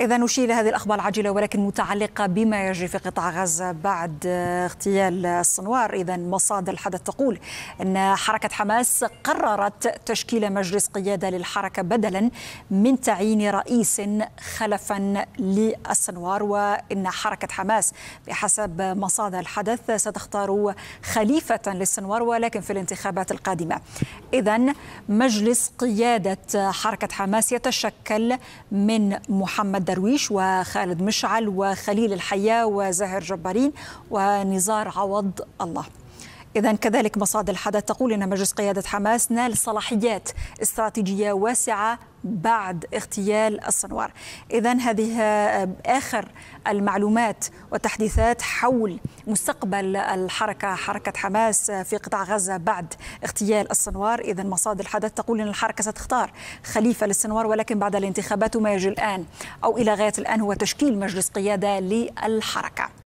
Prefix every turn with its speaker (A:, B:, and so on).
A: إذا نشير هذه الأخبار العاجلة ولكن متعلقة بما يجري في قطاع غزة بعد اغتيال السنوار إذا مصادر الحدث تقول أن حركة حماس قررت تشكيل مجلس قيادة للحركة بدلا من تعيين رئيس خلفا للسنوار وأن حركة حماس بحسب مصادر الحدث ستختار خليفة للسنوار ولكن في الانتخابات القادمة إذا مجلس قيادة حركة حماس يتشكل من محمد درويش وخالد مشعل وخليل الحياة وزاهر جبارين ونزار عوض الله إذا كذلك مصادر الحدث تقول أن مجلس قيادة حماس نال صلاحيات استراتيجية واسعة بعد اغتيال السنوار إذا هذه آه، آخر المعلومات والتحديثات حول مستقبل الحركة حركة حماس آه، في قطاع غزة بعد اغتيال السنوار إذا مصادر الحدث تقول أن الحركة ستختار خليفة للسنوار ولكن بعد الانتخابات وما يجري الآن أو إلى غاية الآن هو تشكيل مجلس قيادة للحركة